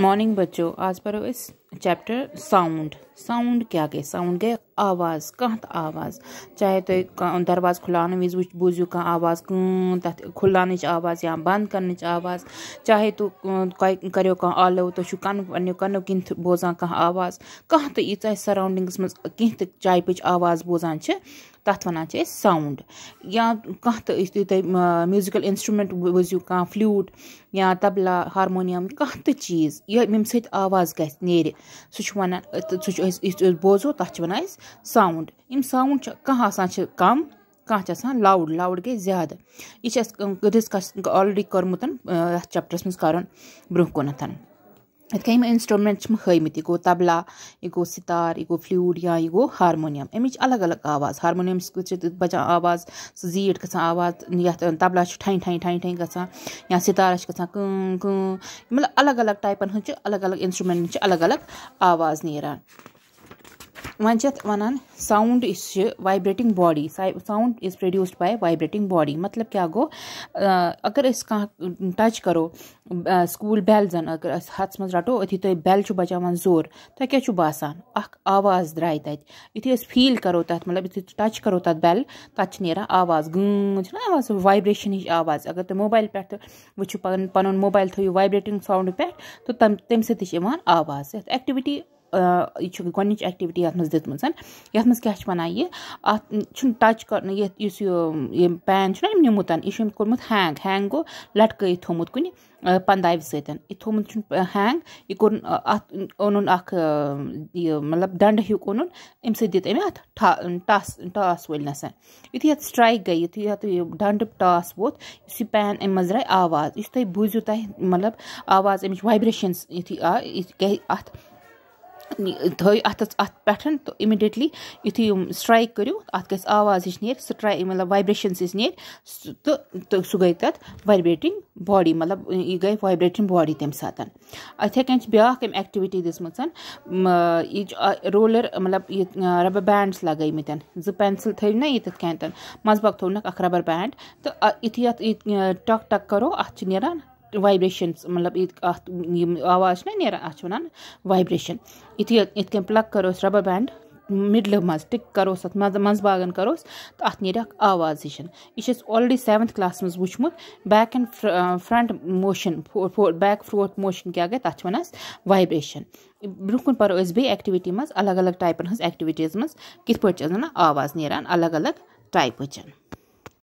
morning बच्चों आज पर इस चैप्टर साउंड साउंड क्या के साउंड गए आवाज़ कह आवाज़ चाहे तुम तो अं, दरवाज़ खुलान वज बूझो कह आवाज़ कं खुलान आवाज़ या बंद कर आवाज़ चाहे तु तो, अं, करो तो कह आलो तुम कन पन्न कनो किन बोजान कह आवाज़ कह तो यीच सराउंडिंग्स मज कह आवाज़ बोजान तथ वन साउंड या कह तुम म्यूजिकल इंस्ट्रूमेंट बूझो कह फ्लूट या तबला हारमोनियम कह तो चीज़ यम सवाज़ ग سُہ چھُ وَنان سُہ چھُ أسۍ یُتھ أسۍ بوزو تَتھ چھِ وَنان أسۍ ساوُنٛڈ یِم ساوُنٛڈ چھِ کانٛہہ آسان چھِ کَم کانٛہہ چھِ آسان لاوُڈ لاوُڈ گٔے زیادٕ یہِ چھِ اَسہِ ڈِسکَس آلریڈی کوٚرمُت یَتھ چَپٹرٛس منٛز کَرُن برٛونٛہہ کُنَتھ इत कहीं इंस्ट्रूमेंट हमें यह गो तबला यह गो सितार यह गो फ्लूट या यह गो हारमोनियम अमच अलग अलग आवाज़ से बचा आवाज़ सह जीट ग आवाज़ ये तबला ठन ठन ठन ठन ग या सितारा गं गं मतलब अलग अलग टाइपन हज अलग अलग इंस्ट्रूमेंट अलग अलग आवाज़ न वनान sound vibrating body sound is produced by vibrating body मतलब क्या गो अगर कह टच करो स्कूल बेल जन अगर हथस मज रटो अति तो बेल चु बचा जोर तो क्या चु बसान आवाज द्राई तथा यु फील करो तथा मतलब यु टच तो करो तथा बेल तथा ना आवाज गवाज वाइब्रेशन हिच आवाज अगर तुम तो मोबाइल पे तो, वो पन पन मोबाइल थो वाइब्रेटिंग साउंड पे तो तम तम सी आवाज एक्टिविटी یہِ چھُ گۄڈنِچ ایٚکٹِوِٹی یَتھ منٛز دِژمٕژ یَتھ منٛز کیٛاہ چھِ وَنان یہِ اَتھ چھُنہٕ ٹَچ کَرنہٕ یَتھ یُس یہِ ییٚمۍ پین چھُنہ أمۍ نیُمُت یہِ چھُ أمۍ کوٚرمُت ہینٛگ ہینٛگ گوٚو لَٹکٲیِتھ تھوٚمُت کُنہِ پَنداوِ سۭتۍ یہِ تھوٚمُت چھُنہٕ ہینٛگ یہِ کوٚرُن اَتھ اوٚنُن اَکھ یہِ مطلب ڈَنٛڈٕ ہیُو اوٚنُن اَمہِ سۭتۍ دِژ أمۍ اَتھ ٹھا ٹَس ٹاس وٲلنَس یُتھُے اَتھ سٕٹرایک گٔے یُتھُے اَتھ یہِ ڈَنٛڈٕ ٹاس ووٚتھ یُس یہِ پین اَمہِ منٛز درٛاے آواز یُس تۄہہِ بوٗزِو تۄہہِ مطلب آواز اَمِچ وایبریشَنٕز یُتھُے آے یہِ گٔے اَتھ تھٲیِو اَتھَس اَتھ پٮ۪ٹھ تہٕ اِمِڈیٹلی یُتھُے یِم سٕٹرایک کٔرِو اَتھ گژھِ آواز ہِش نیرِ سٕٹرایک مطلب وایبریشَنٕز ہِش نیرِ تہٕ تہٕ سُہ گٔے تَتھ وایبریٹِنٛگ باڈی مطلب یہِ گٔے وایبریٹِنٛگ باڈی تَمہِ ساتہٕ یِتھَے کٔنۍ چھِ بیٛاکھ أمۍ اٮ۪کٹِوِٹی دِژمٕژ یہِ چھِ رولَر مطلب یہِ رَبَر بینٛڈٕس لَگٲمٕتۍ زٕ پٮ۪نسَل تھٲیِو نہ ییٚتٮ۪تھ کٮ۪نٛہہ تانۍ منٛزباگ تھوٚونَکھ اَکھ رَبَر بینٛڈ تہٕ یُتھُے اَتھ یہِ ٹَک ٹَک کَرو اَتھ چھِ نیران وایبریشنز مطلب اَتھ یِم آواز چھِنا نیران اَتھ چھِ وَنان وایبریشَن یُتھُے یِتھ کٔنۍ پٕلگ کَرو أسۍ رَبَر بینٛڈ مِڈلہٕ منٛز ٹِک کَروس اَتھ منٛزٕ منٛزٕ باگَن کَروس تہٕ اَتھ نیرِ اَکھ آواز ہِش یہِ چھِ اَسہِ آلریڈی سٮ۪وَنتھ کٕلاسَس منٛز وٕچھمُت back and front motion back front motion کیٛاہ گٔے تَتھ چھِ وَنان أسۍ وایبریشَن برٛونٛہہ کُن پَرو أسۍ بیٚیہِ ایٚکٹِوِٹی منٛز الگ الگ ٹایپَن ہٕنٛز ایٚکٹِوِٹیٖز منٛز کِتھ پٲٹھۍ چھِ أسۍ وَنان آواز نیران الگ الگ ٹایپٕچ